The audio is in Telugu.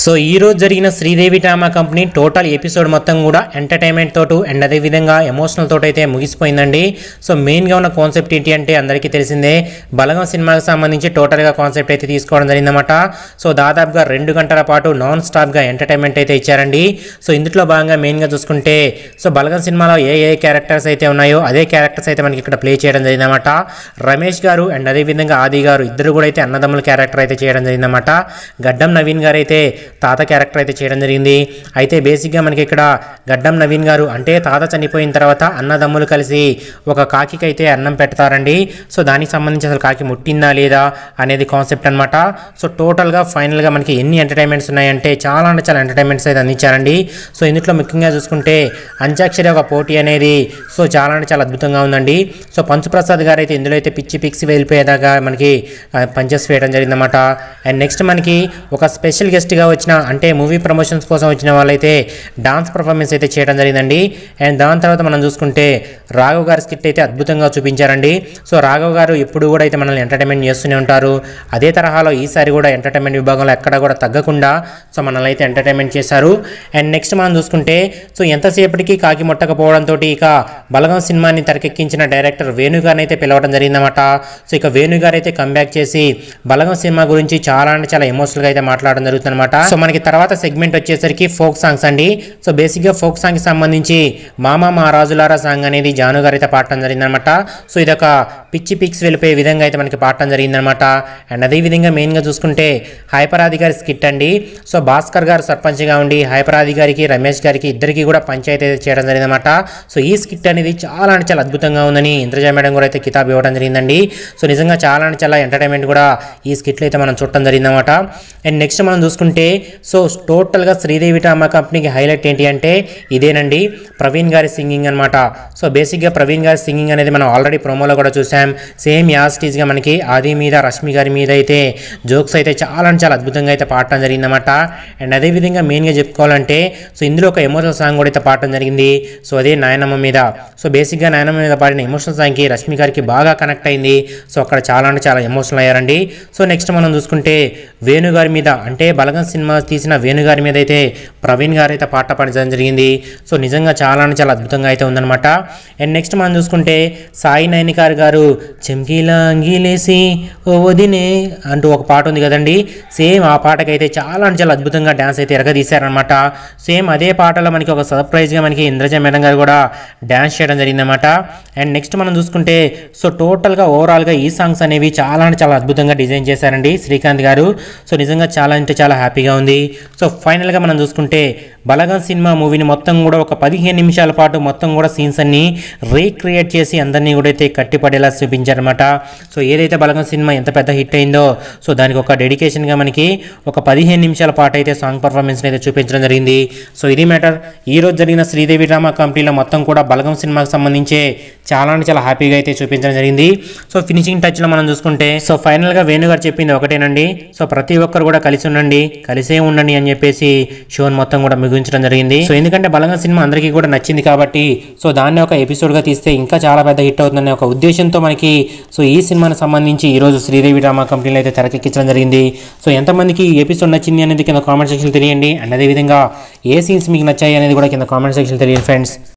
సో ఈరోజు జరిగిన Sridevi drama company total episode మొత్తం కూడా ఎంటర్టైన్మెంట్ తోటు అండ్ అదేవిధంగా ఎమోషనల్ తోటి అయితే ముగిసిపోయిందండి సో మెయిన్గా ఉన్న కాన్సెప్ట్ ఏంటి అంటే అందరికీ తెలిసిందే బలగం సినిమాకి సంబంధించి టోటల్గా కాన్సెప్ట్ అయితే తీసుకోవడం జరిగిందన్నమాట సో దాదాపుగా రెండు గంటల పాటు నాన్ స్టాప్గా ఎంటర్టైన్మెంట్ అయితే ఇచ్చారండి సో ఇందులో భాగంగా మెయిన్గా చూసుకుంటే సో బలగం సినిమాలో ఏ ఏ క్యారెక్టర్స్ అయితే ఉన్నాయో అదే క్యారెక్టర్స్ అయితే మనకి ఇక్కడ ప్లే చేయడం జరిగిందన్నమాట రమేష్ గారు అండ్ అదేవిధంగా ఆది గారు ఇద్దరు కూడా అయితే అన్నదమ్ముల క్యారెక్టర్ అయితే చేయడం జరిగిందన్నమాట గడ్డం నవీన్ గారు అయితే తాత క్యారెక్టర్ అయితే చేయడం జరిగింది అయితే బేసిక్గా మనకి ఇక్కడ గడ్డం నవీన్ గారు అంటే తాత చనిపోయిన తర్వాత అన్నదమ్ములు కలిసి ఒక కాకికి అయితే అన్నం పెడతారండి సో దానికి సంబంధించి అసలు కాకి ముట్టిందా లేదా అనేది కాన్సెప్ట్ అనమాట సో టోటల్గా ఫైనల్గా మనకి ఎన్ని ఎంటర్టైన్మెంట్స్ ఉన్నాయంటే చాలా అంటే చాలా ఎంటర్టైన్మెంట్స్ అయితే అందించారండి సో ఇందులో ముఖ్యంగా చూసుకుంటే అంత్యాక్షరి ఒక పోటీ అనేది సో చాలా అంటే చాలా అద్భుతంగా ఉందండి సో పంచుప్రసాద్ గారు అయితే ఇందులో అయితే పిచ్చి పిక్సి వెళ్ళిపోయేదాకా మనకి పంచెస్ వేయడం జరిగిందన్నమాట అండ్ నెక్స్ట్ మనకి ఒక స్పెషల్ గెస్ట్గా వచ్చిన అంటే మూవీ ప్రమోషన్స్ కోసం వచ్చిన వాళ్ళైతే డాన్స్ పర్ఫార్మెన్స్ అయితే చేయడం జరిగిందండి అండ్ దాని తర్వాత మనం చూసుకుంటే రాఘవ్ గారి స్కిట్ అయితే అద్భుతంగా చూపించారండి సో రాఘవ్ గారు ఎప్పుడు కూడా అయితే మనల్ని ఎంటర్టైన్మెంట్ చేస్తూనే ఉంటారు అదే తరహాలో ఈసారి కూడా ఎంటర్టైన్మెంట్ విభాగంలో ఎక్కడ కూడా తగ్గకుండా సో మనల్ని అయితే ఎంటర్టైన్మెంట్ చేశారు అండ్ నెక్స్ట్ మనం చూసుకుంటే సో ఎంతసేపటికి కాకి ముట్టకపోవడంతో ఇక బలగం సినిమాని తెరకెక్కించిన డైరెక్టర్ వేణుగారిని అయితే పిలవడం జరిగిందన్నమాట సో ఇక వేణుగారు అయితే కంబ్యాక్ చేసి బలగం సినిమా గురించి చాలా అంటే చాలా ఎమోషనల్గా అయితే మాట్లాడడం జరుగుతుందన్నమాట సో మనకి తర్వాత సెగ్మెంట్ వచ్చేసరికి ఫోక్ సాంగ్స్ అండి సో బేసిక్గా ఫోక్ సాంగ్కి సంబంధించి మామ మహారాజులారా సాంగ్ అనేది జాను గారైతే పాడటం జరిగిందనమాట సో ఇదొక పిచ్చి పిక్స్ వెళ్ళిపోయే విధంగా అయితే మనకి పాడటం జరిగిందనమాట అండ్ అదేవిధంగా మెయిన్గా చూసుకుంటే హైపర్ అధికారి స్కిట్ అండి సో భాస్కర్ గారు సర్పంచ్గా ఉండి హైపర్ అధికారికి రమేష్ గారికి ఇద్దరికి కూడా పంచాయతీ అయితే చేయడం జరిగిందనమాట సో ఈ స్కిట్ అనేది చాలా అంటే చాలా అద్భుతంగా ఉందని ఇంద్రజ మేడం కూడా అయితే కితాబ్ ఇవ్వడం జరిగిందండి సో నిజంగా చాలా అంటే చాలా ఎంటర్టైన్మెంట్ కూడా ఈ స్కిట్లు అయితే మనం చూడటం జరిగిందనమాట అండ్ నెక్స్ట్ మనం చూసుకుంటే సో టోటల్గా శ్రీదేవి డ్రామా కంపెనీకి హైలైట్ ఏంటి అంటే ఇదేనండి ప్రవీణ్ గారి సింగింగ్ అనమాట సో బేసిక్గా ప్రవీణ్ గారి సింగింగ్ అనేది మనం ఆల్రెడీ ప్రోమోలో కూడా చూసాం చూసాం సేమ్ యాజిటీస్గా మనకి ఆది మీద రష్మి గారి మీద అయితే జోక్స్ అయితే చాలా అంటే చాలా అద్భుతంగా అయితే పాడటం జరిగిందన్నమాట అండ్ అదేవిధంగా మెయిన్గా చెప్పుకోవాలంటే సో ఇందులో ఒక ఎమోషనల్ సాంగ్ కూడా అయితే పాడటం జరిగింది సో అదే నాయనమ్మ మీద సో బేసిక్గా నాయనమ్మ మీద పాడిన ఎమోషనల్ సాంగ్కి రష్మి గారికి బాగా కనెక్ట్ అయింది సో అక్కడ చాలా అంటే చాలా ఎమోషనల్ అయ్యారండి సో నెక్స్ట్ మనం చూసుకుంటే వేణుగారి మీద అంటే బలగం సినిమా తీసిన వేణుగారి మీద అయితే ప్రవీణ్ గారు అయితే పాట పాడడం జరిగింది సో నిజంగా చాలా అంటే చాలా అద్భుతంగా అయితే ఉందన్నమాట అండ్ నెక్స్ట్ మనం చూసుకుంటే సాయి నైనికారు గారు చమ్కీలా ఓ వదినే అంటూ ఒక పాట ఉంది కదండి సేమ్ ఆ పాటకైతే చాలా అంటే చాలా అద్భుతంగా డ్యాన్స్ అయితే ఎరగదీశారనమాట సేమ్ అదే పాటలో మనకి ఒక సర్ప్రైజ్గా మనకి ఇంద్రజ మేడం గారు కూడా డ్యాన్స్ చేయడం జరిగిందనమాట అండ్ నెక్స్ట్ మనం చూసుకుంటే సో టోటల్గా ఓవరాల్గా ఈ సాంగ్స్ అనేవి చాలా అంటే చాలా అద్భుతంగా డిజైన్ చేశారండి శ్రీకాంత్ గారు సో నిజంగా చాలా అంటే చాలా హ్యాపీగా ఉంది సో ఫైనల్గా మనం చూసుకుంటే బలగం సినిమా మూవీని మొత్తం కూడా ఒక పదిహేను నిమిషాల పాటు మొత్తం కూడా సీన్స్ అన్ని రీక్రియేట్ చేసి అందరినీ కూడా అయితే కట్టిపడేలా చూపించారనమాట సో ఏదైతే బలగం సినిమా ఎంత పెద్ద హిట్ అయిందో సో దానికి ఒక డెడికేషన్గా మనకి ఒక పదిహేను నిమిషాల పాటు అయితే సాంగ్ పర్ఫార్మెన్స్ని అయితే చూపించడం జరిగింది సో ఇది మ్యాటర్ ఈరోజు జరిగిన శ్రీదేవి డ్రామా కంపెనీలో మొత్తం కూడా బలగం సినిమాకి సంబంధించే చాలా అంటే చాలా హ్యాపీగా అయితే చూపించడం జరిగింది సో ఫినిషింగ్ టచ్లో మనం చూసుకుంటే సో ఫైనల్గా వేణుగారు చెప్పింది ఒకటేనండి సో ప్రతి ఒక్కరు కూడా కలిసి ఉండండి కలిసే ఉండండి అని చెప్పేసి షోన్ మొత్తం కూడా చూపించడం జరిగింది సో ఎందుకంటే బలంగా సినిమా అందరికీ కూడా నచ్చింది కాబట్టి సో దాన్ని ఒక ఎపిసోడ్గా తీస్తే ఇంకా చాలా పెద్ద హిట్ అవుతుందనే ఒక ఉద్దేశంతో మనకి సో ఈ సినిమాకి సంబంధించి ఈరోజు శ్రీదేవి డ్రామా కంపెనీలో అయితే తెరకెక్కించడం జరిగింది సో ఎంతమందికి ఈ ఎపిసోడ్ నచ్చింది అనేది కింద కామెంట్ సెక్షన్ తెలియండి అండ్ అదేవిధంగా ఏ సీన్స్ మీకు నచ్చాయి అనేది కూడా కింద కామెంట్ సెక్షన్ తెలియండి ఫ్రెండ్స్